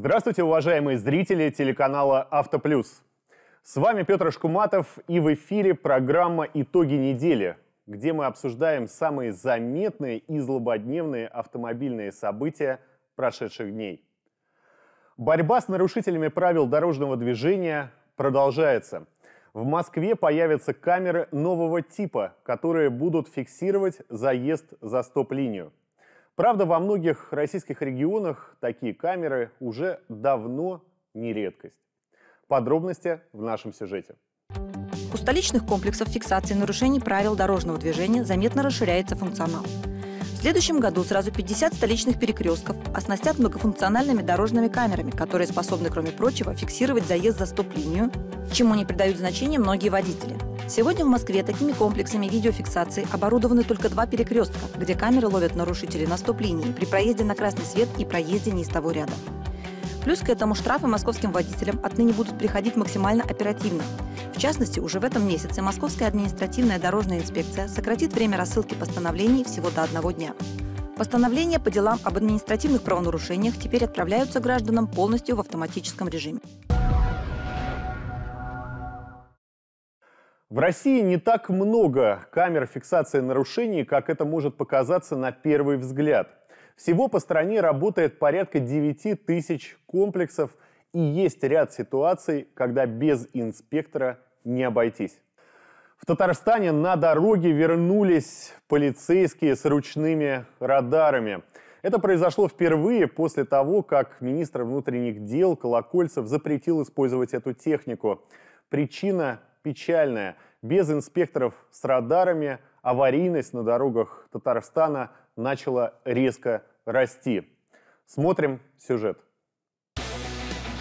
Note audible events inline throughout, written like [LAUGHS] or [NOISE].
Здравствуйте, уважаемые зрители телеканала «Автоплюс». С вами Петр Шкуматов и в эфире программа «Итоги недели», где мы обсуждаем самые заметные и злободневные автомобильные события прошедших дней. Борьба с нарушителями правил дорожного движения продолжается. В Москве появятся камеры нового типа, которые будут фиксировать заезд за стоп-линию. Правда, во многих российских регионах такие камеры уже давно не редкость. Подробности в нашем сюжете. У столичных комплексов фиксации нарушений правил дорожного движения заметно расширяется функционал. В следующем году сразу 50 столичных перекрестков оснастят многофункциональными дорожными камерами, которые способны, кроме прочего, фиксировать заезд за стоп-линию, чему не придают значения многие водители – Сегодня в Москве такими комплексами видеофиксации оборудованы только два перекрестка, где камеры ловят нарушителей на стоп-линии при проезде на красный свет и проезде не из того ряда. Плюс к этому штрафы московским водителям отныне будут приходить максимально оперативно. В частности, уже в этом месяце Московская административная дорожная инспекция сократит время рассылки постановлений всего до одного дня. Постановления по делам об административных правонарушениях теперь отправляются гражданам полностью в автоматическом режиме. В России не так много камер фиксации нарушений, как это может показаться на первый взгляд. Всего по стране работает порядка 9 тысяч комплексов, и есть ряд ситуаций, когда без инспектора не обойтись. В Татарстане на дороге вернулись полицейские с ручными радарами. Это произошло впервые после того, как министр внутренних дел Колокольцев запретил использовать эту технику. Причина печальная. Без инспекторов с радарами аварийность на дорогах Татарстана начала резко расти. Смотрим сюжет.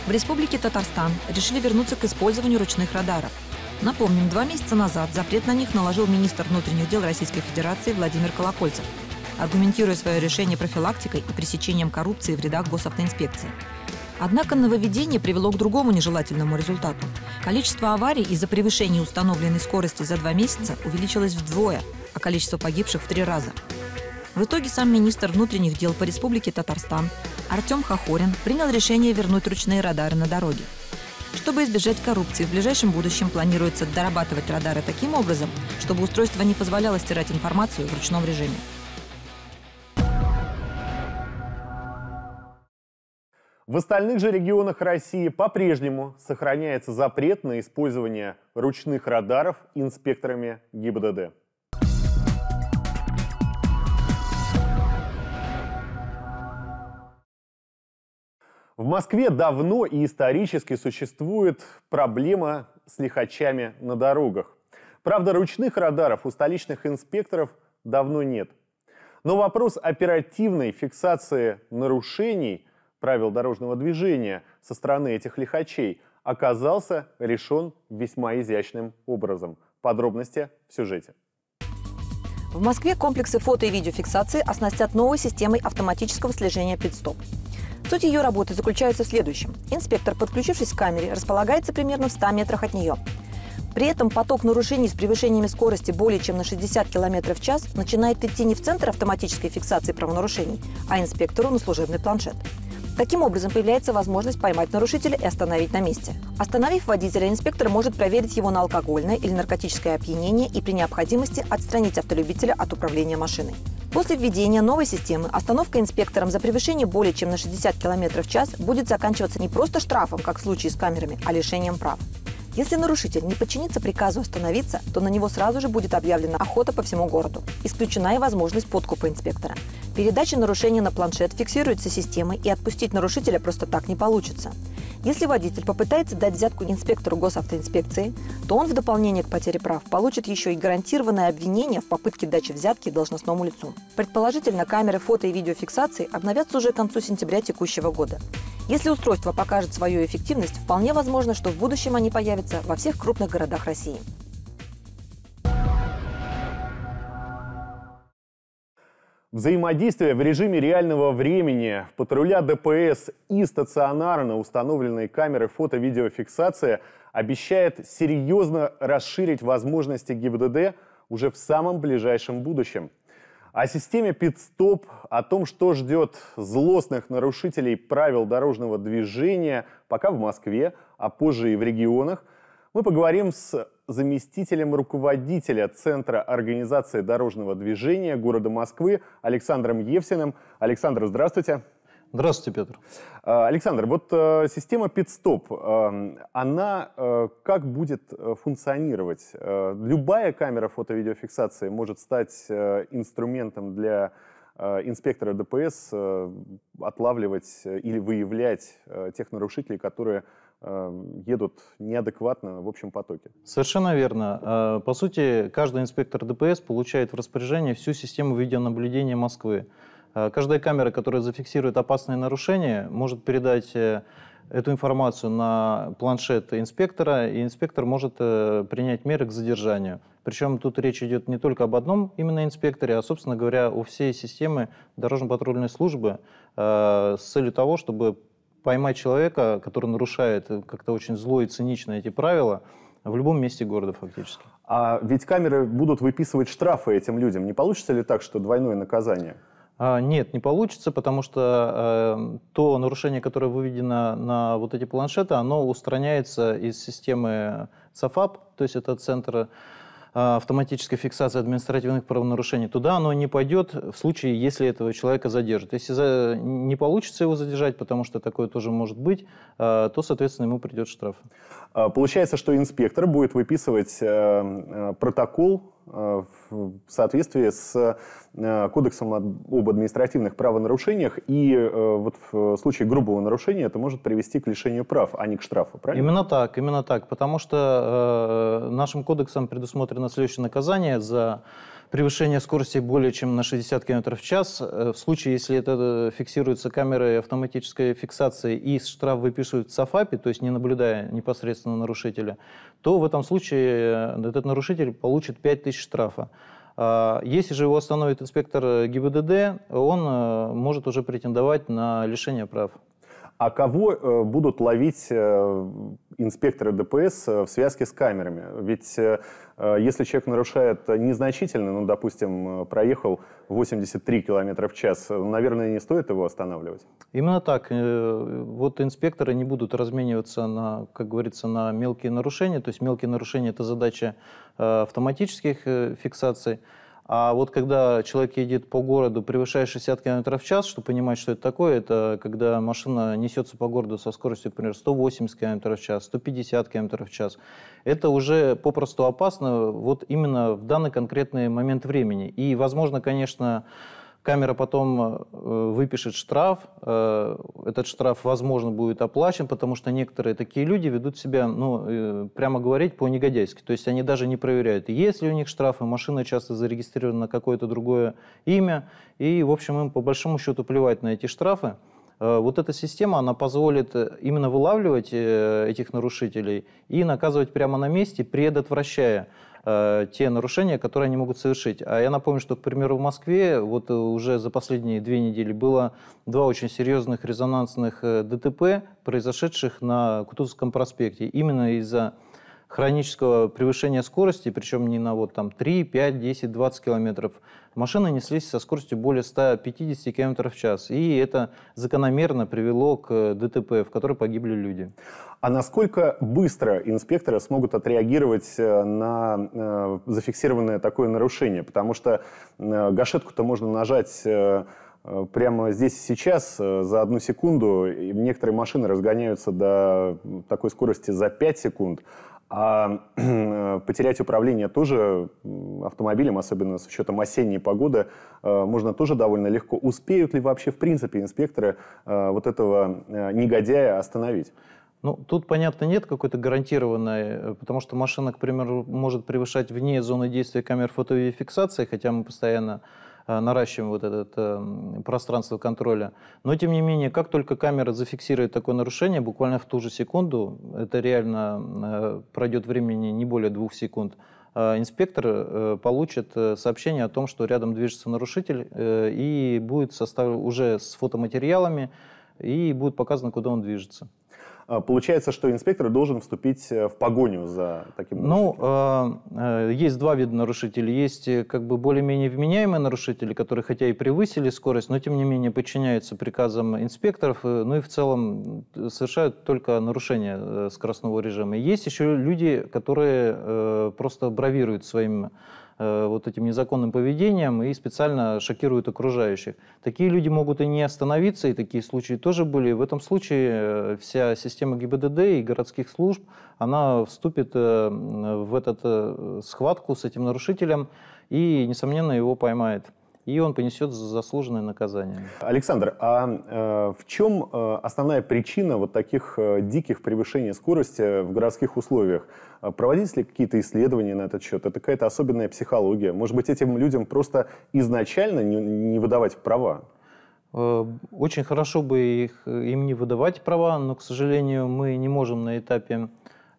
В республике Татарстан решили вернуться к использованию ручных радаров. Напомним, два месяца назад запрет на них наложил министр внутренних дел Российской Федерации Владимир Колокольцев, аргументируя свое решение профилактикой и пресечением коррупции в рядах госавтоинспекции. Однако нововведение привело к другому нежелательному результату. Количество аварий из-за превышения установленной скорости за два месяца увеличилось вдвое, а количество погибших в три раза. В итоге сам министр внутренних дел по республике Татарстан Артем Хохорин принял решение вернуть ручные радары на дороге. Чтобы избежать коррупции, в ближайшем будущем планируется дорабатывать радары таким образом, чтобы устройство не позволяло стирать информацию в ручном режиме. В остальных же регионах России по-прежнему сохраняется запрет на использование ручных радаров инспекторами ГИБДД. В Москве давно и исторически существует проблема с лихачами на дорогах. Правда, ручных радаров у столичных инспекторов давно нет. Но вопрос оперативной фиксации нарушений правил дорожного движения со стороны этих лихачей оказался решен весьма изящным образом. Подробности в сюжете. В Москве комплексы фото и видеофиксации оснастят новой системой автоматического слежения пидстоп. Суть ее работы заключается в следующем. Инспектор, подключившись к камере, располагается примерно в 100 метрах от нее. При этом поток нарушений с превышениями скорости более чем на 60 км в час начинает идти не в центр автоматической фиксации правонарушений, а инспектору на служебный планшет. Таким образом, появляется возможность поймать нарушителя и остановить на месте. Остановив водителя, инспектор может проверить его на алкогольное или наркотическое опьянение и при необходимости отстранить автолюбителя от управления машиной. После введения новой системы остановка инспектором за превышение более чем на 60 км в час будет заканчиваться не просто штрафом, как в случае с камерами, а лишением прав. Если нарушитель не подчинится приказу остановиться, то на него сразу же будет объявлена охота по всему городу. Исключена и возможность подкупа инспектора. Передача нарушения на планшет фиксируется системой, и отпустить нарушителя просто так не получится. Если водитель попытается дать взятку инспектору госавтоинспекции, то он в дополнение к потере прав получит еще и гарантированное обвинение в попытке дачи взятки должностному лицу. Предположительно, камеры фото- и видеофиксации обновятся уже к концу сентября текущего года. Если устройство покажет свою эффективность, вполне возможно, что в будущем они появятся во всех крупных городах России. Взаимодействие в режиме реального времени, патруля ДПС и стационарно установленные камеры фото-видеофиксации обещает серьезно расширить возможности ГИБДД уже в самом ближайшем будущем. О системе пит о том, что ждет злостных нарушителей правил дорожного движения, пока в Москве, а позже и в регионах – мы поговорим с заместителем руководителя Центра организации дорожного движения города Москвы Александром Евсиным. Александр, здравствуйте. Здравствуйте, Петр. А, Александр, вот э, система Питстоп, э, она э, как будет функционировать? Любая камера фото-видеофиксации может стать инструментом для инспектора ДПС отлавливать или выявлять тех нарушителей, которые Эм, едут неадекватно в общем потоке. Совершенно верно. Э, по сути, каждый инспектор ДПС получает в распоряжение всю систему видеонаблюдения Москвы. Э, каждая камера, которая зафиксирует опасные нарушения, может передать э, эту информацию на планшет инспектора, и инспектор может принять меры к задержанию. Причем тут речь идет не только об одном именно инспекторе, а, собственно говоря, у всей системы дорожно-патрульной службы с целью того, чтобы поймать человека, который нарушает э, как-то очень зло и цинично эти правила, в любом месте города фактически. А ведь камеры будут выписывать штрафы этим людям. Не получится ли так, что двойное наказание? А, нет, не получится, потому что э, то нарушение, которое выведено на вот эти планшеты, оно устраняется из системы ЦАФАП, то есть это центр а, автоматическая фиксация административных правонарушений, туда оно не пойдет в случае, если этого человека задержат. Если за... не получится его задержать, потому что такое тоже может быть, а, то, соответственно, ему придет штраф. А, получается, что инспектор будет выписывать э, э, протокол Э, в соответствии с э, Кодексом об административных правонарушениях, и э, вот в случае грубого нарушения это может привести к лишению прав, а не к штрафу, правильно? Именно так, именно так, потому что нашим кодексом предусмотрено следующее наказание за превышение скорости более чем на 60 км в час. Э, в случае, если это э, фиксируется камерой автоматической фиксации и штраф выписывают в САФАПе, то есть не наблюдая непосредственно нарушителя, то в этом случае э, этот нарушитель получит 5000 штрафа. А, если же его остановит инспектор ГИБДД, он может уже претендовать на лишение прав. А кого э, будут ловить э, инспекторы ДПС э, в связке с камерами? Ведь если человек нарушает незначительно, ну, допустим, проехал 83 км в час, наверное, не стоит его останавливать? Именно так. Вот инспекторы не будут размениваться на, как говорится, на мелкие нарушения. То есть мелкие нарушения – это задача автоматических фиксаций. А вот когда человек едет по городу, превышает 60 км в час, чтобы понимать, что это такое, это когда машина несется по городу со скоростью, например, 180 км в час, 150 км в час, это уже попросту опасно вот именно в данный конкретный момент времени. И, возможно, конечно, камера потом э, выпишет штраф, э, этот штраф, возможно, будет оплачен, потому что некоторые такие люди ведут себя, ну, э, прямо говорить, по-негодяйски. То есть они даже не проверяют, есть ли у них штрафы, машина часто зарегистрирована на какое-то другое имя, и, в общем, им по большому счету плевать на эти штрафы. Вот эта система, она позволит именно вылавливать этих нарушителей и наказывать прямо на месте, предотвращая Э, те нарушения, которые они могут совершить. А я напомню, что, к примеру, в Москве вот э, уже за последние две недели было два очень серьезных резонансных э, ДТП, произошедших на Кутузовском проспекте, именно из-за хронического превышения скорости, причем не на вот там 3, 5, 10, 20 километров. Машины неслись со скоростью более 150 километров в час. И это закономерно привело к э, ДТП, в которой погибли люди. А насколько быстро инспекторы смогут отреагировать э, на э, зафиксированное такое нарушение? Потому что гашетку-то можно нажать прямо здесь и сейчас за одну секунду. Некоторые машины разгоняются до такой скорости за 5 секунд, а э, потерять управление тоже автомобилем, особенно с учетом осенней погоды, э, можно тоже довольно легко. Успеют ли вообще, в принципе, инспекторы э, вот этого негодяя остановить? Ну, тут, понятно, нет какой-то гарантированной, потому что машина, к примеру, может превышать вне зоны действия камер фотовидеофиксации, хотя мы постоянно Э, наращиваем вот это э, пространство контроля. Но, тем не менее, как только камера зафиксирует такое нарушение, буквально в ту же секунду, это реально э, пройдет времени не более двух секунд, инспектор получит сообщение о том, что рядом движется нарушитель, и будет состав уже с фотоматериалами, и будет показано, куда он движется. А, получается, что инспектор должен вступить э, в погоню за таким ну, нарушителем? Ну, есть два вида нарушителей. Есть э, как бы более-менее вменяемые нарушители, которые хотя и превысили скорость, но тем не менее подчиняются приказам инспекторов, ну и в целом совершают только нарушение скоростного режима. И есть еще люди, которые просто бравируют своими. Э, вот этим незаконным поведением и специально шокируют окружающих. Такие люди могут и не остановиться, и такие случаи тоже были. В этом случае э, вся система ГИБДД и городских служб, она вступит э, в эту схватку с этим нарушителем и, несомненно, его поймает и он понесет заслуженное наказание. Александр, а в чем основная причина вот таких диких превышений скорости в городских условиях? А проводились ли какие-то исследования на этот счет? Это какая-то особенная психология. Может быть, этим людям просто изначально не, не выдавать права? Э, очень хорошо бы их, им не выдавать права, но, к сожалению, мы не можем на этапе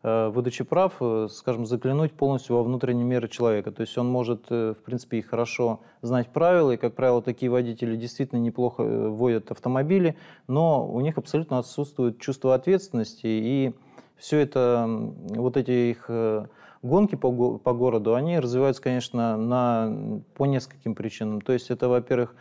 э, выдачи прав, э, скажем, заглянуть полностью во внутренние меры человека. То есть он может, в принципе, и хорошо знать правила, и, как правило, такие водители действительно неплохо водят автомобили, но у них абсолютно отсутствует чувство ответственности и все это, вот эти их э, гонки по, по городу, они развиваются, конечно, на, по нескольким причинам. То есть это, во-первых,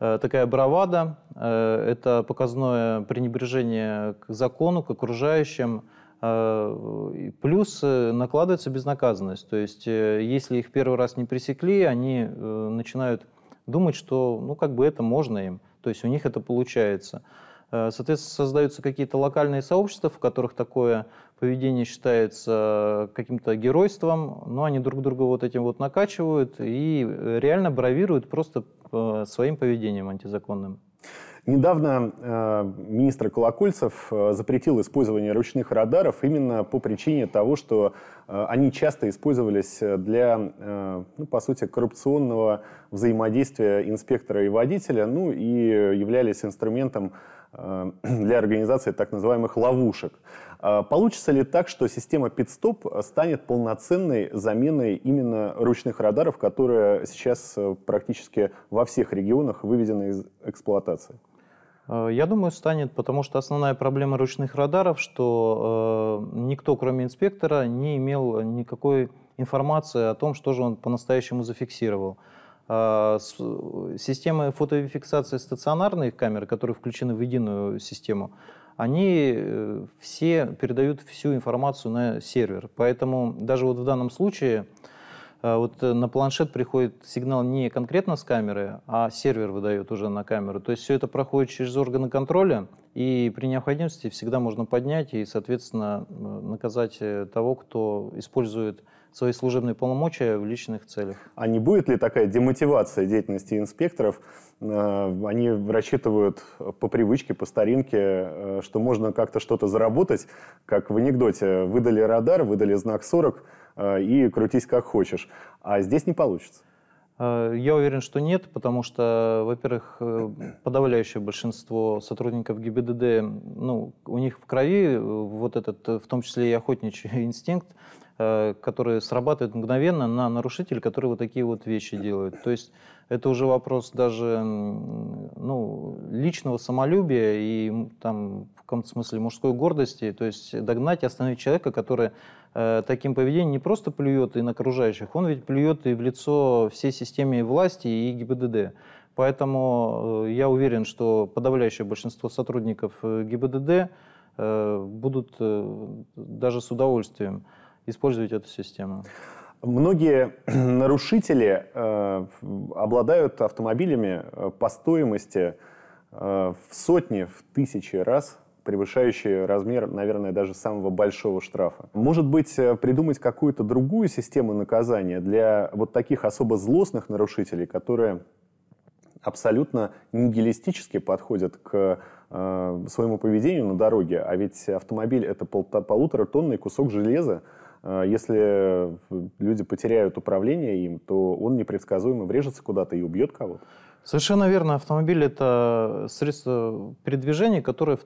э, такая бравада, э, это показное пренебрежение к закону, к окружающим, плюс накладывается безнаказанность. То есть если их первый раз не пресекли, они начинают думать, что ну как бы это можно им. То есть у них это получается. Э, соответственно, создаются какие-то локальные сообщества, в которых такое поведение считается каким-то геройством, но они друг друга вот этим вот накачивают и реально бравируют просто э, своим поведением антизаконным. Недавно э, министр Колокольцев э, запретил использование ручных радаров именно по причине того, что э, они часто использовались для, э, ну, по сути, коррупционного взаимодействия инспектора и водителя, ну и являлись инструментом Э, [CLEARS THROAT] для организации так называемых ловушек. А получится ли так, что система пидстоп станет полноценной заменой именно ручных радаров, которые сейчас э, практически во всех регионах выведены из эксплуатации? Э, я думаю, станет, потому что основная проблема ручных радаров, что э, никто, кроме инспектора, не имел никакой информации о том, что же он по-настоящему зафиксировал. А, системы фотофиксации стационарных камер, которые включены в единую систему, они э, все передают всю информацию на сервер. Поэтому даже вот в данном случае э, вот э, на планшет приходит сигнал не конкретно с камеры, а сервер выдает уже на камеру. То есть все это проходит через органы контроля, и при необходимости всегда можно поднять и, соответственно, наказать того, кто использует свои служебные полномочия в личных целях. А не будет ли такая демотивация деятельности инспекторов? Э, они рассчитывают по привычке, по старинке, э, что можно как-то что-то заработать, как в анекдоте. Выдали радар, выдали знак 40 э, и крутись как хочешь. А здесь не получится. Э, я уверен, что нет, потому что, во-первых, э, подавляющее большинство сотрудников ГИБДД, ну, у них в крови э, вот этот, в том числе и охотничий [LAUGHS] инстинкт, который срабатывает мгновенно на нарушителей, которые вот такие вот вещи делают. То есть это уже вопрос даже ну, личного самолюбия и там в каком-то смысле мужской гордости. То есть догнать и остановить человека, который Э, таким поведением не просто плюет и на окружающих, он ведь плюет и в лицо всей системе власти и ГИБДД. Поэтому э, я уверен, что подавляющее большинство сотрудников э, ГИБДД будут даже с удовольствием использовать эту систему. Многие [CLEARS THROAT] нарушители обладают автомобилями по стоимости в сотни, в тысячи раз превышающие размер, наверное, даже самого большого штрафа. Может быть, э, придумать какую-то другую систему наказания для вот таких особо злостных нарушителей, которые абсолютно нигилистически подходят к э, своему поведению на дороге. А ведь автомобиль это пол- полуторатонный кусок железа. Э, если люди потеряют управление им, то он непредсказуемо врежется куда-то и убьет кого-то. Совершенно верно. Автомобиль – это средство передвижения, которое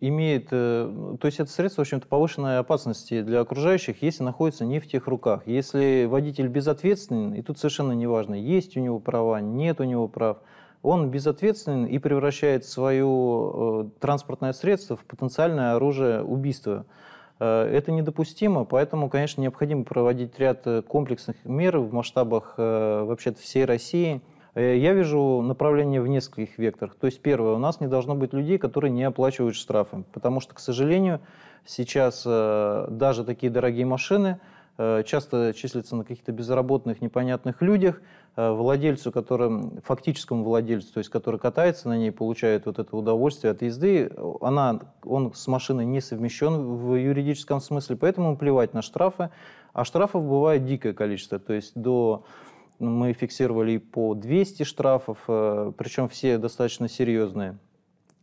имеет, э, ну, то есть это средство, в общем-то, повышенной опасности для окружающих, если находится не в тех руках. Если водитель безответственен, и тут совершенно неважно, есть у него права, нет у него прав, он безответственен и превращает свое э, транспортное средство в потенциальное оружие убийства. Э, это недопустимо, поэтому, конечно, необходимо проводить ряд комплексных мер в масштабах вообще всей России – Э, я вижу направление в нескольких векторах. То есть, первое, у нас не должно быть людей, которые не оплачивают штрафы. Потому что, к сожалению, сейчас э, даже такие дорогие машины э, часто числятся на каких-то безработных, непонятных людях. Владельцу, которым фактическому владельцу, то есть который катается на ней, получает вот это удовольствие от езды, она, он с машиной не совмещен в юридическом смысле, поэтому плевать на штрафы. А штрафов бывает дикое количество, то есть до мы фиксировали по 200 штрафов, э, причем все достаточно серьезные.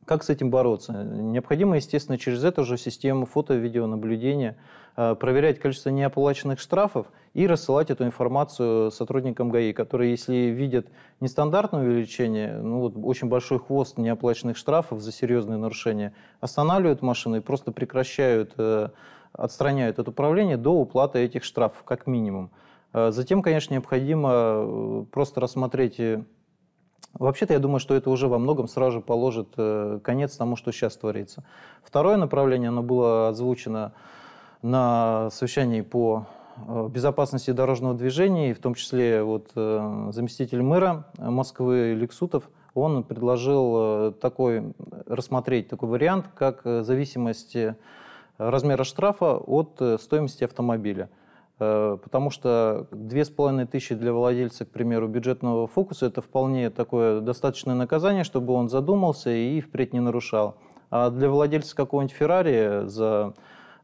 Как с этим бороться? Необходимо, естественно, через эту же систему фото-видеонаблюдения э, проверять количество неоплаченных штрафов и рассылать эту информацию сотрудникам ГАИ, которые, если видят нестандартное увеличение, ну вот очень большой хвост неоплаченных штрафов за серьезные нарушения, останавливают машины и просто прекращают, э, отстраняют от управления до уплаты этих штрафов, как минимум. Э, затем, конечно, необходимо э, просто рассмотреть... Э, вообще-то я думаю, что это уже во многом сразу же положит конец тому, что сейчас творится. Второе направление, оно было озвучено на совещании по безопасности дорожного движения, и в том числе вот заместитель мэра Москвы Лексутов, он предложил такой, рассмотреть такой вариант, как зависимость размера штрафа от стоимости автомобиля. Э, потому что 2500 для владельца, к примеру, бюджетного фокуса – это вполне такое достаточное наказание, чтобы он задумался и впредь не нарушал. А для владельца какого-нибудь Феррари за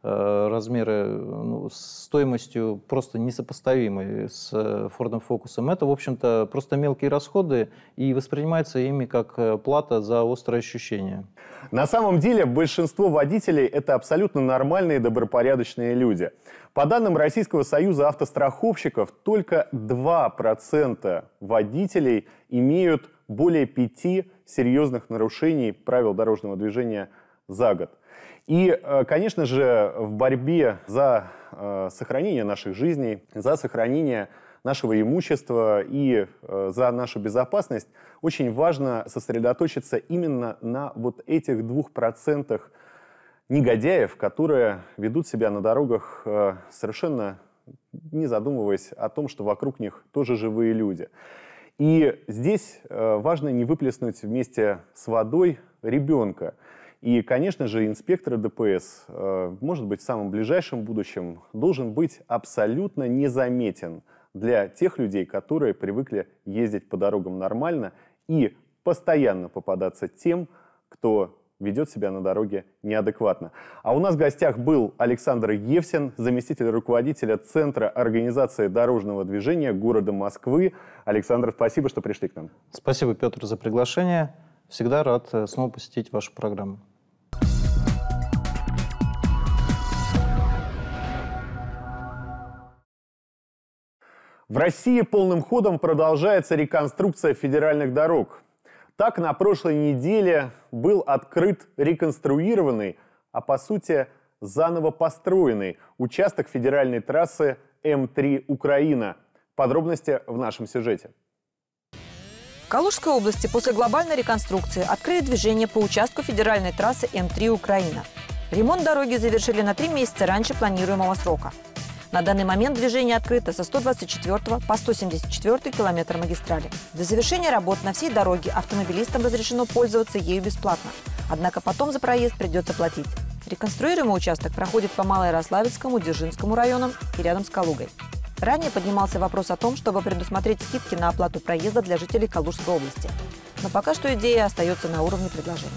Э, размеры ну, стоимостью просто несопоставимой с э, Ford Focus. Это, в общем-то, просто мелкие расходы и воспринимается ими как э, плата за острое ощущение. На самом деле большинство водителей – это абсолютно нормальные добропорядочные люди. По данным Российского союза автостраховщиков, только 2% водителей имеют более пяти серьезных нарушений правил дорожного движения за год. И, э, конечно же, в борьбе за э, сохранение наших жизней, за сохранение нашего имущества и э, за нашу безопасность очень важно сосредоточиться именно на вот этих двух процентах негодяев, которые ведут себя на дорогах совершенно не задумываясь о том, что вокруг них тоже живые люди. И здесь важно не выплеснуть вместе с водой ребенка. И, конечно же, инспектор ДПС, э, может быть, в самом ближайшем будущем должен быть абсолютно незаметен для тех людей, которые привыкли ездить по дорогам нормально и постоянно попадаться тем, кто ведет себя на дороге неадекватно. А у нас в гостях был Александр Евсин, заместитель руководителя Центра организации дорожного движения города Москвы. Александр, спасибо, что пришли к нам. Спасибо, Петр, за приглашение. Всегда рад э, снова посетить вашу программу. В России полным ходом продолжается реконструкция федеральных дорог. Так, на прошлой неделе был открыт реконструированный, а по сути заново построенный участок федеральной трассы М3 «Украина». Подробности в нашем сюжете. В Калужской области после глобальной реконструкции открыли движение по участку федеральной трассы М3 «Украина». Ремонт дороги завершили на три месяца раньше планируемого срока – на данный момент движение открыто со 124 по 174 километр магистрали. До завершения работ на всей дороге автомобилистам разрешено пользоваться ею бесплатно. Однако потом за проезд придется платить. Реконструируемый участок проходит по Малоярославецкому, Дзержинскому районам и рядом с Калугой. Ранее поднимался вопрос о том, чтобы предусмотреть скидки на оплату проезда для жителей Калужской области. Но пока что идея остается на уровне предложения.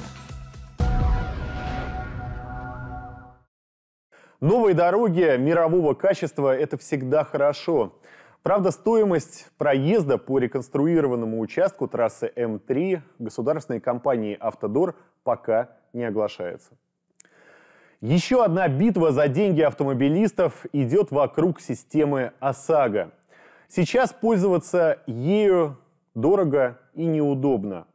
Новые дороги мирового качества – это всегда хорошо. Правда, стоимость проезда по реконструированному участку трассы М3 государственной компании «Автодор» пока не оглашается. Еще одна битва за деньги автомобилистов идет вокруг системы ОСАГО. Сейчас пользоваться ею дорого и неудобно.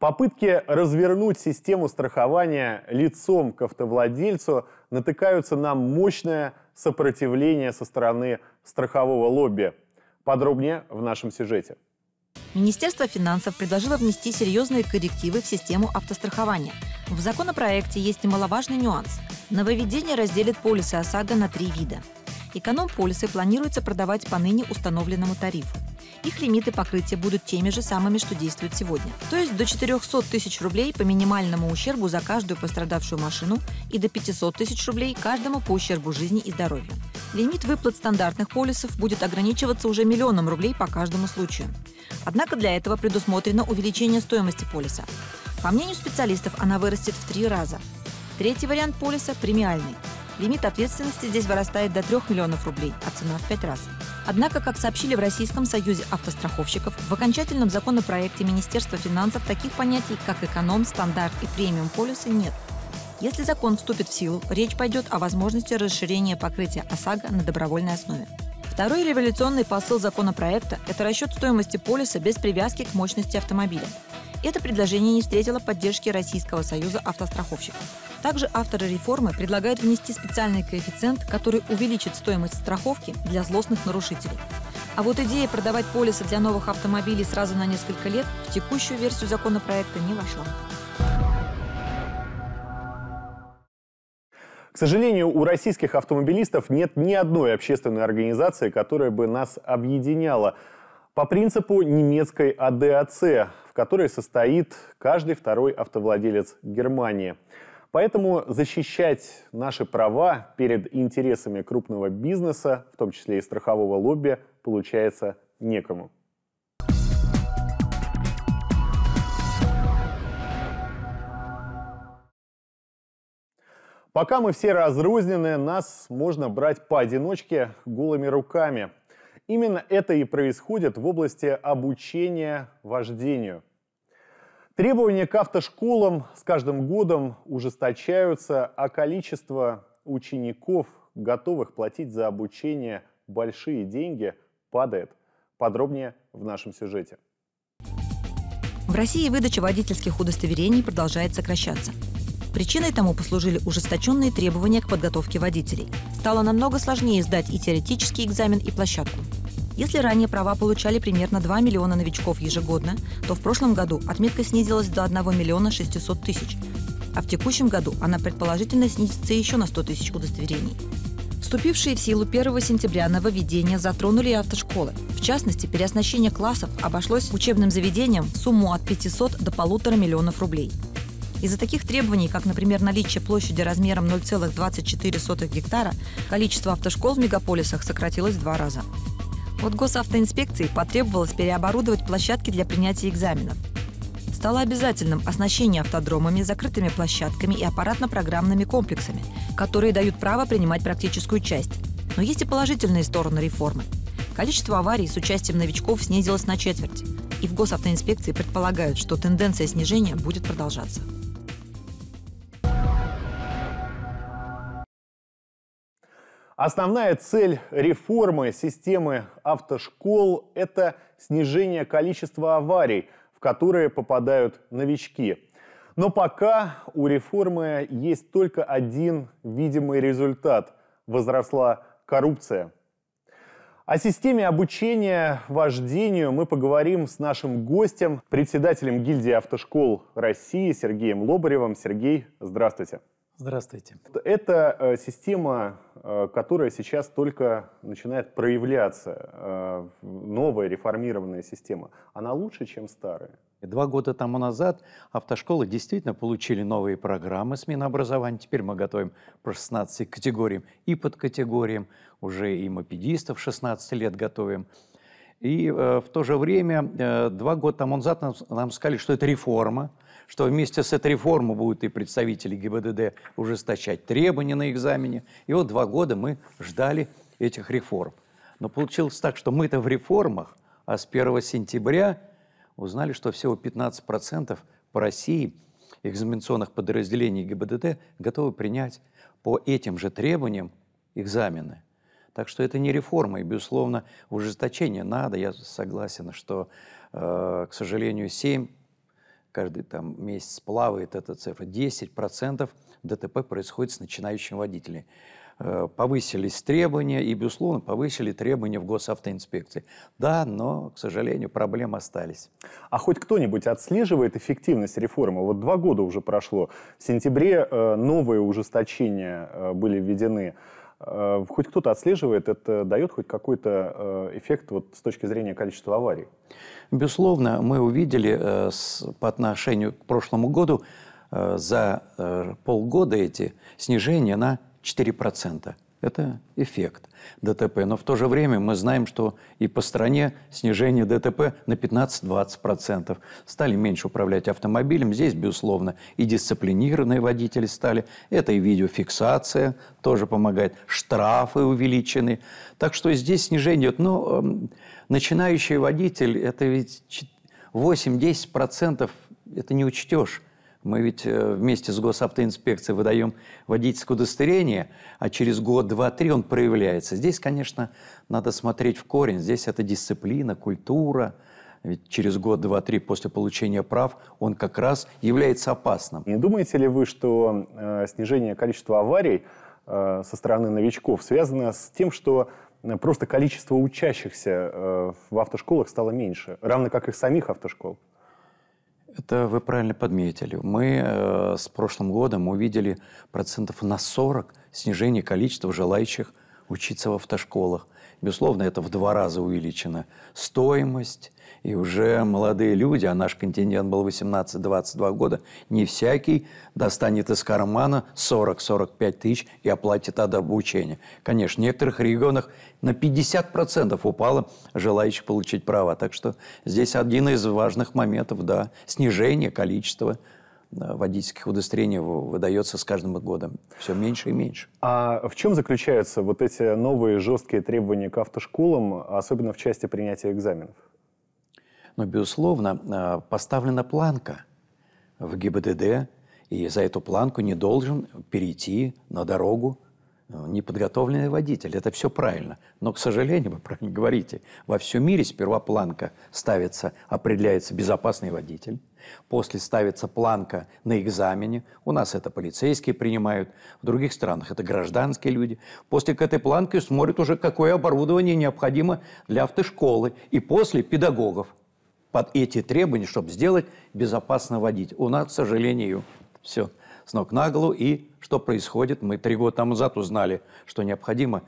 Попытки развернуть систему страхования лицом к автовладельцу натыкаются на мощное сопротивление со стороны страхового лобби. Подробнее в нашем сюжете. Министерство финансов предложило внести серьезные коррективы в систему автострахования. В законопроекте есть немаловажный нюанс. Нововведение разделит полисы ОСАГО на три вида. Эконом-полисы планируется продавать по ныне установленному тарифу. Их лимиты покрытия будут теми же самыми, что действуют сегодня. То есть до 400 тысяч рублей по минимальному ущербу за каждую пострадавшую машину и до 500 тысяч рублей каждому по ущербу жизни и здоровью. Лимит выплат стандартных полисов будет ограничиваться уже миллионом рублей по каждому случаю. Однако для этого предусмотрено увеличение стоимости полиса. По мнению специалистов, она вырастет в три раза. Третий вариант полиса – премиальный – Лимит ответственности здесь вырастает до 3 миллионов рублей, а цена в 5 раз. Однако, как сообщили в Российском союзе автостраховщиков, в окончательном законопроекте Министерства финансов таких понятий, как эконом, стандарт и премиум полюсы нет. Если закон вступит в силу, речь пойдет о возможности расширения покрытия ОСАГО на добровольной основе. Второй революционный посыл законопроекта – это расчет стоимости полиса без привязки к мощности автомобиля. Это предложение не встретило поддержки Российского союза автостраховщиков. Также авторы реформы предлагают внести специальный коэффициент, который увеличит стоимость страховки для злостных нарушителей. А вот идея продавать полисы для новых автомобилей сразу на несколько лет в текущую версию законопроекта не вошла. К сожалению, у российских автомобилистов нет ни одной общественной организации, которая бы нас объединяла по принципу немецкой АДАЦ, в которой состоит каждый второй автовладелец Германии. Поэтому защищать наши права перед интересами крупного бизнеса, в том числе и страхового лобби, получается некому. Пока мы все разрознены, нас можно брать поодиночке голыми руками. Именно это и происходит в области обучения вождению. Требования к автошколам с каждым годом ужесточаются, а количество учеников, готовых платить за обучение большие деньги, падает. Подробнее в нашем сюжете. В России выдача водительских удостоверений продолжает сокращаться. Причиной тому послужили ужесточенные требования к подготовке водителей. Стало намного сложнее сдать и теоретический экзамен, и площадку. Если ранее права получали примерно 2 миллиона новичков ежегодно, то в прошлом году отметка снизилась до 1 миллиона 600 тысяч, а в текущем году она предположительно снизится еще на 100 тысяч удостоверений. Вступившие в силу 1 сентября нововведения затронули и автошколы. В частности, переоснащение классов обошлось учебным заведениям в сумму от 500 до 1,5 миллионов рублей. Из-за таких требований, как, например, наличие площади размером 0,24 гектара, количество автошкол в мегаполисах сократилось в два раза. Вот госавтоинспекции потребовалось переоборудовать площадки для принятия экзаменов. Стало обязательным оснащение автодромами, закрытыми площадками и аппаратно-программными комплексами, которые дают право принимать практическую часть. Но есть и положительные стороны реформы. Количество аварий с участием новичков снизилось на четверть, и в госавтоинспекции предполагают, что тенденция снижения будет продолжаться. Основная цель реформы системы автошкол – это снижение количества аварий, в которые попадают новички. Но пока у реформы есть только один видимый результат – возросла коррупция. О системе обучения вождению мы поговорим с нашим гостем, председателем гильдии автошкол России Сергеем Лобаревым. Сергей, здравствуйте. Здравствуйте. Это э, система, э, которая сейчас только начинает проявляться, э, новая реформированная система. Она лучше, чем старая? Два года тому назад автошколы действительно получили новые программы с Минобразования. Теперь мы готовим по 16 категориям и под подкатегориям. Уже и мопедистов 16 лет готовим. И э, в то же время, э, два года тому назад нам, нам сказали, что это реформа – что вместе с этой реформой будут и представители ГИБДД ужесточать требования на экзамене. И вот два года мы ждали этих реформ. Но получилось так, что мы-то в реформах, а с 1 сентября узнали, что всего 15% по России экзаменационных подразделений ГИБДД готовы принять по этим же требованиям экзамены. Так что это не реформа, и, безусловно, ужесточение надо. Я согласен, что, э, к сожалению, 7 каждый там месяц плавает эта цифра, 10% ДТП происходит с начинающими водителями. Э, повысились требования и, безусловно, повысили требования в госавтоинспекции. Да, но, к сожалению, проблемы остались. А хоть кто-нибудь отслеживает эффективность реформы? Вот два года уже прошло. В сентябре э, новые ужесточения э, были введены. Э, хоть кто-то отслеживает, это дает хоть какой-то э, эффект вот с точки зрения количества аварий? Безусловно, мы увидели э, по отношению к прошлому году за полгода эти снижения на 4%. Это эффект ДТП. Но в то же время мы знаем, что и по стране снижение ДТП на 15-20%. Стали меньше управлять автомобилем. Здесь, безусловно, и дисциплинированные водители стали. Это и видеофиксация тоже помогает. Штрафы увеличены. Так что здесь снижение идет. Но эм, начинающий водитель, это ведь 8-10% это не учтешь мы ведь э, вместе с госавтоинспекцией выдаем водительское удостоверение, а через год, два, три он проявляется. Здесь, конечно, надо смотреть в корень. Здесь это дисциплина, культура. Ведь через год, два, три после получения прав он как раз является опасным. Не думаете ли вы, что э, снижение количества аварий э, со стороны новичков связано с тем, что э, просто количество учащихся э, в автошколах стало меньше, равно как и самих автошкол. Это вы правильно подметили. Мы э, с прошлым годом увидели процентов на 40 снижение количества желающих учиться в автошколах – Безусловно, это в два раза увеличена стоимость, и уже молодые люди, а наш контингент был 18-22 года, не всякий достанет из кармана 40-45 тысяч и оплатит это обучение. Конечно, в некоторых регионах на 50% упало желающих получить права. Так что здесь один из важных моментов, да, снижение количества Э, водительских удостоверений выдается с каждым годом все меньше и меньше. А в чем заключаются вот эти новые жесткие требования к автошколам, особенно в части принятия экзаменов? Ну безусловно, э, поставлена планка в ГИБДД, и за эту планку не должен перейти на дорогу э, неподготовленный водитель. Это все правильно. Но, к сожалению, [LAUGHS] вы правильно говорите, во всем мире сперва планка ставится, определяется безопасный водитель, После ставится планка на экзамене. У нас это полицейские принимают, в других странах это гражданские люди. После к этой планке смотрят уже, какое оборудование необходимо для автошколы. И после педагогов под эти требования, чтобы сделать безопасно водить. У нас, к сожалению, все с ног на голову. И что происходит? Мы три года назад узнали, что необходимо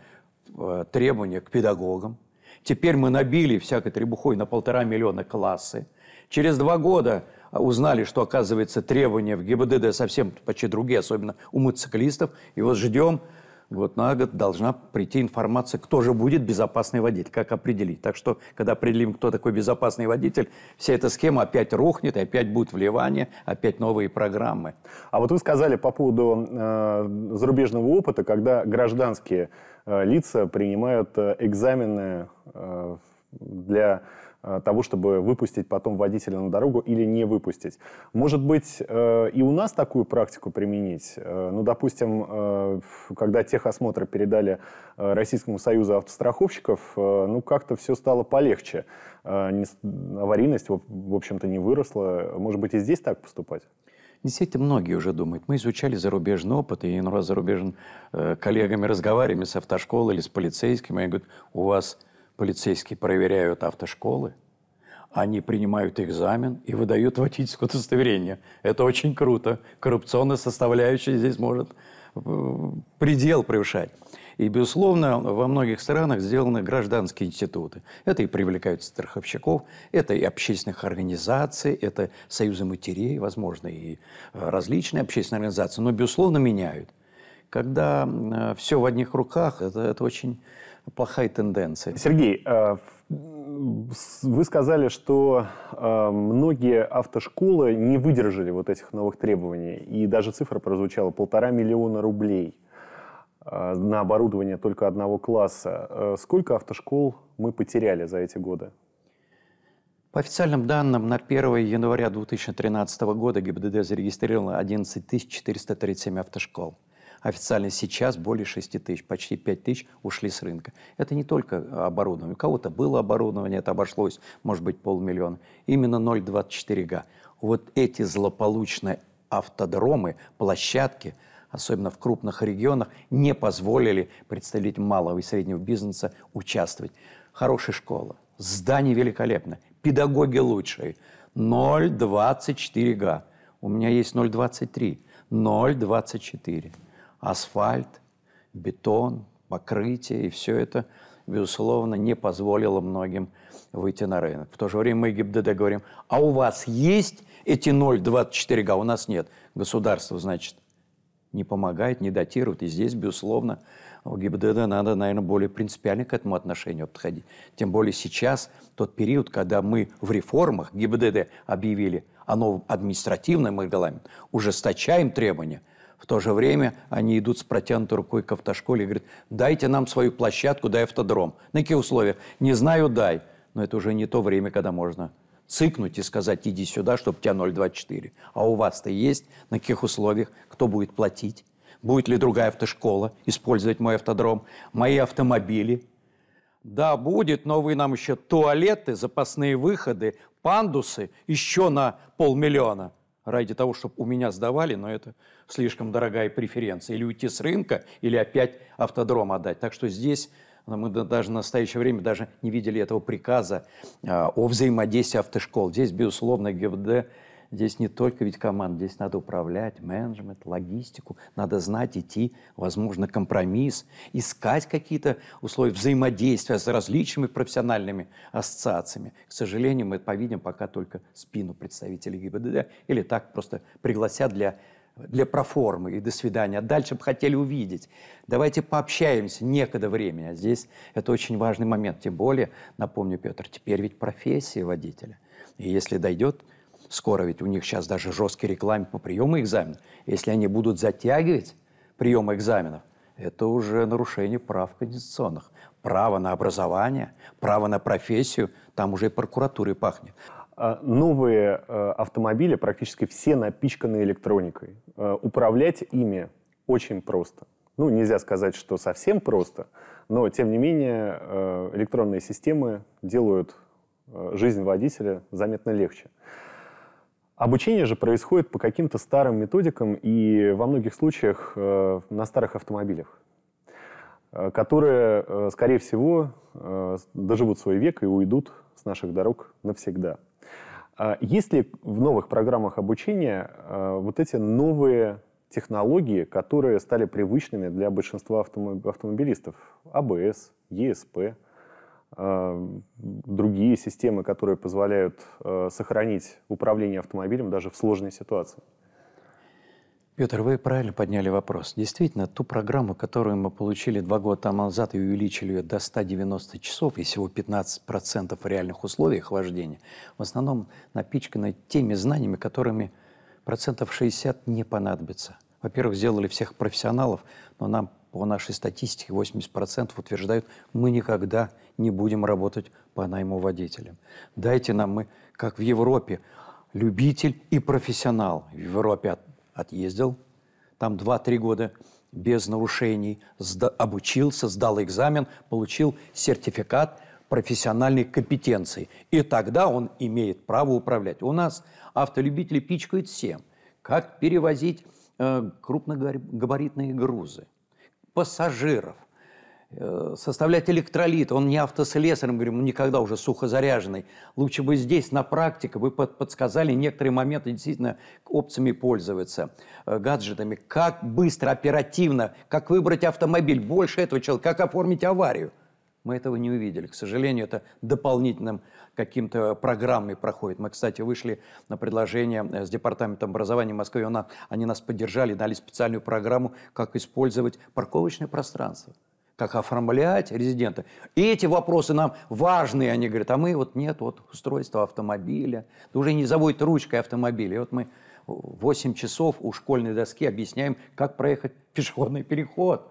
э, требования к педагогам. Теперь мы набили всякой требухой на полтора миллиона классы – Через два года узнали, что, оказывается, требования в ГИБДД совсем почти другие, особенно у мотоциклистов. И вот ждем, вот на год должна прийти информация, кто же будет безопасный водитель, как определить. Так что, когда определим, кто такой безопасный водитель, вся эта схема опять рухнет, и опять будет вливание, опять новые программы. А вот вы сказали по поводу э, зарубежного опыта, когда гражданские э, лица принимают э, экзамены э, для Э, того, чтобы выпустить потом водителя на дорогу или не выпустить. Может быть, э, и у нас такую практику применить? Э, ну, допустим, когда техосмотры передали Российскому Союзу автостраховщиков, ну, как-то все стало полегче. Аварийность, в общем-то, не выросла. Может быть, и здесь так поступать? Действительно, многие уже думают. Мы изучали зарубежный опыт, и иногда зарубежным э, коллегами разговариваем с автошколы или с полицейскими, и говорят, у вас полицейские проверяют автошколы, они принимают экзамен и выдают водительское удостоверение. Это очень круто. Коррупционная составляющая здесь может э, предел превышать. И, безусловно, во многих странах сделаны гражданские институты. Это и привлекают страховщиков, это и общественных организаций, это союзы матерей, возможно, и э, различные общественные организации, но, безусловно, меняют. Когда э, все в одних руках, это, это очень плохая тенденция. Сергей, э, вы сказали, что э, многие автошколы не выдержали вот этих новых требований, и даже цифра прозвучала полтора миллиона рублей э, на оборудование только одного класса. Сколько автошкол мы потеряли за эти годы? По официальным данным, на 1 января 2013 года ГИБДД зарегистрировало 11 437 автошкол официально сейчас более 6 тысяч, почти 5 тысяч ушли с рынка. Это не только оборудование. У кого-то было оборудование, это обошлось, может быть, полмиллиона. Именно 0,24 га. Вот эти злополучные автодромы, площадки, особенно в крупных регионах, не позволили представить малого и среднего бизнеса участвовать. Хорошая школа, здание великолепное, педагоги лучшие. 0,24 га. У меня есть 0,23, 0,24 асфальт, бетон, покрытие, и все это, безусловно, не позволило многим выйти на рынок. В то же время мы ГИБДД говорим, а у вас есть эти 0,24 га, а у нас нет. Государство, значит, не помогает, не датирует. И здесь, безусловно, у ГИБДД надо, наверное, более принципиально к этому отношению подходить. Тем более сейчас, тот период, когда мы в реформах ГИБДД объявили о новом административном регламенте, ужесточаем требования – в то же время они идут с протянутой рукой к автошколе и говорят, дайте нам свою площадку, дай автодром. На какие условия? Не знаю, дай. Но это уже не то время, когда можно цыкнуть и сказать, иди сюда, чтобы тебя 0,24. А у вас-то есть? На каких условиях? Кто будет платить? Будет ли другая автошкола использовать мой автодром? Мои автомобили? Да, будет, но вы нам еще туалеты, запасные выходы, пандусы еще на полмиллиона – ради того, чтобы у меня сдавали, но это слишком дорогая преференция. Или уйти с рынка, или опять автодром отдать. Так что здесь ну, мы даже в настоящее время даже не видели этого приказа а, о взаимодействии автошкол. Здесь, безусловно, ГВД Здесь не только ведь команда, здесь надо управлять, менеджмент, логистику, надо знать, идти, возможно, компромисс, искать какие-то условия взаимодействия с различными профессиональными ассоциациями. К сожалению, мы повидим пока только спину представителей ГИБДД или так просто пригласят для для проформы и до свидания. А дальше бы хотели увидеть. Давайте пообщаемся, некогда времени. А здесь это очень важный момент. Тем более, напомню, Петр, теперь ведь профессия водителя. И если дойдет Скоро ведь у них сейчас даже жесткий рекламе по приему экзаменов. Если они будут затягивать прием экзаменов, это уже нарушение прав конституционных. Право на образование, право на профессию, там уже и прокуратурой пахнет. А, новые э, автомобили практически все напичканы электроникой. Э, управлять ими очень просто. Ну, нельзя сказать, что совсем просто, но, тем не менее, э, электронные системы делают жизнь водителя заметно легче. Обучение же происходит по каким-то старым методикам и во многих случаях э, на старых автомобилях, э, которые, э, скорее всего, доживут свой век и уйдут с наших дорог навсегда. А есть ли в новых программах обучения вот эти новые технологии, которые стали привычными для большинства автомобилистов? АБС, ЕСП, а, другие системы, которые позволяют а, сохранить управление автомобилем даже в сложной ситуации. Петр, вы правильно подняли вопрос. Действительно, ту программу, которую мы получили два года тому назад и увеличили ее до 190 часов и всего 15% в реальных условиях вождения, в основном напичкана теми знаниями, которыми процентов 60 не понадобится. Во-первых, сделали всех профессионалов, но нам по нашей статистике 80% утверждают, мы никогда не будем работать по найму водителям. Дайте нам мы, как в Европе, любитель и профессионал. В Европе от, отъездил, там 2-3 года без нарушений, сда, обучился, сдал экзамен, получил сертификат профессиональной компетенции. И тогда он имеет право управлять. У нас автолюбители пичкают всем. Как перевозить э, крупногабаритные грузы, пассажиров, э, составлять электролит. Он не автослесарем, говорим, он никогда уже сухо заряженный. Лучше бы здесь на практике вы подсказали некоторые моменты действительно опциями пользоваться, э, гаджетами. Как быстро, оперативно, как выбрать автомобиль, больше этого человека, как оформить аварию – мы этого не увидели. К сожалению, это дополнительным каким-то программой проходит. Мы, кстати, вышли на предложение э, с Департаментом образования Москвы, она, они нас поддержали, дали специальную программу, как использовать парковочное пространство как оформлять резидента. И эти вопросы нам важные, они говорят, а мы вот нет, вот устройство автомобиля, ты уже не заводит ручкой автомобиля. И вот мы 8 часов у школьной доски объясняем, как проехать [LAUGHS] пешеходный переход.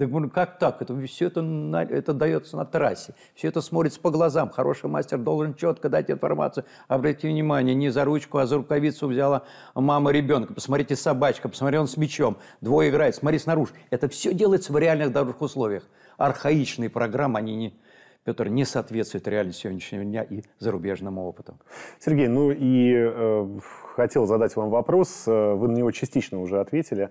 Так, ну, как так? Это, все это, на, это дается на трассе. Все это смотрится по глазам. Хороший мастер должен четко дать информацию. Обратите внимание, не за ручку, а за рукавицу взяла мама ребенка. Посмотрите, собачка, посмотри, он с мячом. Двое играет, смотри снаружи. Это все делается в реальных дорожных условиях. Архаичные программы, они не, Петр, не соответствует реальности сегодняшнего дня и зарубежному опыту. Сергей, ну и э, хотел задать вам вопрос. Э, вы на него частично уже ответили.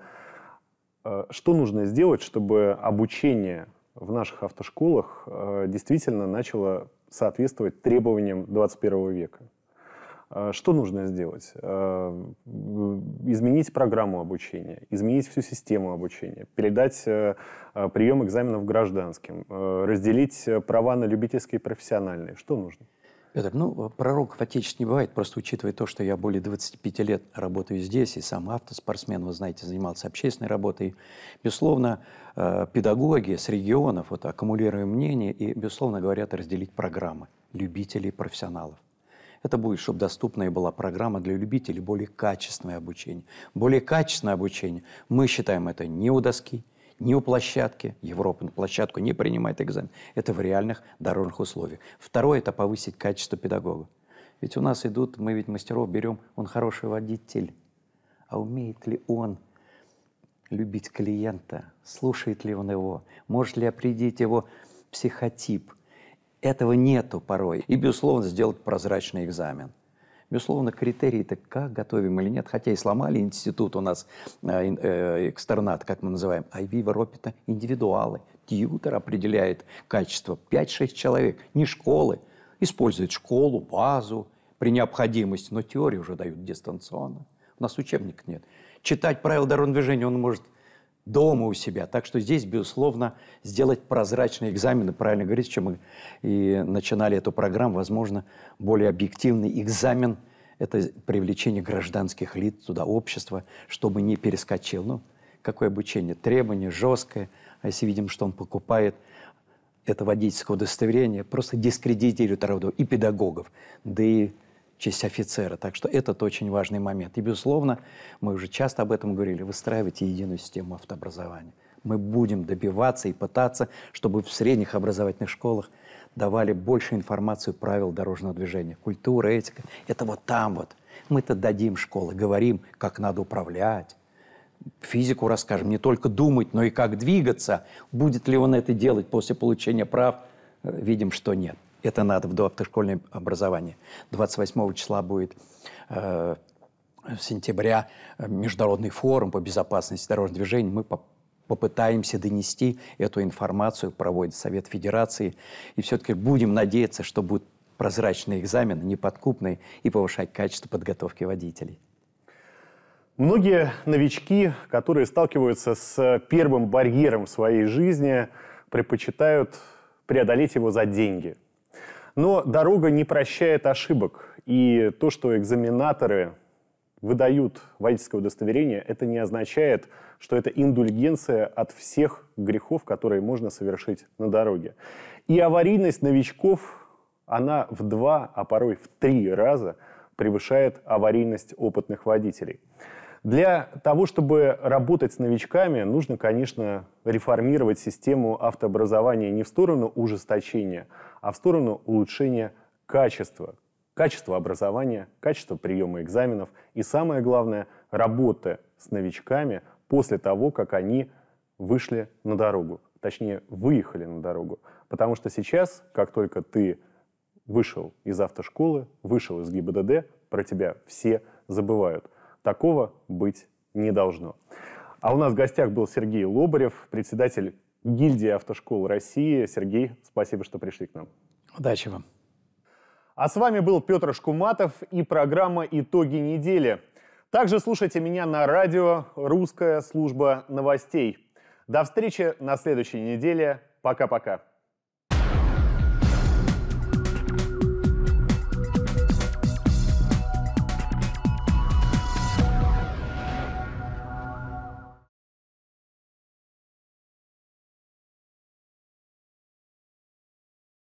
Э, что нужно сделать, чтобы обучение в наших автошколах э, действительно начало соответствовать требованиям 21 века? Э, что нужно сделать? Изменить программу обучения, изменить всю систему обучения, передать прием экзаменов гражданским, разделить права на любительские и профессиональные. Что нужно? Петр, ну, а пророков отечеств не бывает, просто учитывая то, что я более 25 лет работаю здесь, и сам автоспортсмен, вы знаете, занимался общественной работой. Безусловно, э, педагоги с регионов, вот аккумулируем мнение, и, безусловно, говорят разделить программы любителей и профессионалов. Это будет, чтобы доступная была программа для любителей, более качественное обучение. Более качественное обучение, мы считаем это не у доски, не у площадки Европы на площадку не принимает экзамен. Это в реальных дорожных условиях. Второе – это повысить качество педагога. Ведь у нас идут, мы ведь мастеров берем, он хороший водитель. А умеет ли он любить клиента? Слушает ли он его? Может ли определить его психотип? Этого нету порой. И, безусловно, сделать прозрачный экзамен. Безусловно, критерии это как готовим или нет, хотя и сломали институт у нас э, э, экстернат, как мы называем, а в европе это индивидуалы. Тьютер определяет качество 5-6 человек, не школы. используют школу, базу при необходимости, но теорию уже дают дистанционно. У нас учебник нет. Читать правила дорожного движения он может – дома у себя. Так что здесь, безусловно, сделать прозрачные экзамены, правильно говорить, чем мы и начинали эту программу, возможно, более объективный экзамен – это привлечение гражданских лиц туда, общества, чтобы не перескочил. Ну, какое обучение? Требование жесткое. А если видим, что он покупает это водительское удостоверение, просто дискредитирует роду и педагогов, да и честь офицера. Так что этот очень важный момент. И, безусловно, мы уже часто об этом говорили, выстраивайте единую систему автообразования. Мы будем добиваться и пытаться, чтобы в средних образовательных школах давали больше информации правил дорожного движения. Культура, этика – это вот там вот. Мы-то дадим школы, говорим, как надо управлять, физику расскажем, не только думать, но и как двигаться. Будет ли он это делать после получения прав? Э, видим, что нет это надо в доавтошкольное образование. 28 числа будет э, сентября международный форум по безопасности дорожного движения. Мы по попытаемся донести эту информацию, проводит Совет Федерации. И все-таки будем надеяться, что будут прозрачные экзамены, неподкупные, и повышать качество подготовки водителей. Многие новички, которые сталкиваются с первым барьером в своей жизни, предпочитают преодолеть его за деньги – но дорога не прощает ошибок. И то, что экзаменаторы выдают водительское удостоверение, это не означает, что это индульгенция от всех грехов, которые можно совершить на дороге. И аварийность новичков, она в два, а порой в три раза превышает аварийность опытных водителей. Для того, чтобы работать с новичками, нужно, конечно, реформировать систему автообразования не в сторону ужесточения, а в сторону улучшения качества. Качество образования, качество приема экзаменов и, самое главное, работы с новичками после того, как они вышли на дорогу, точнее, выехали на дорогу. Потому что сейчас, как только ты вышел из автошколы, вышел из ГИБДД, про тебя все забывают – Такого быть не должно. А у нас в гостях был Сергей Лобарев, председатель гильдии автошкол России. Сергей, спасибо, что пришли к нам. Удачи вам. А с вами был Петр Шкуматов и программа «Итоги недели». Также слушайте меня на радио «Русская служба новостей». До встречи на следующей неделе. Пока-пока.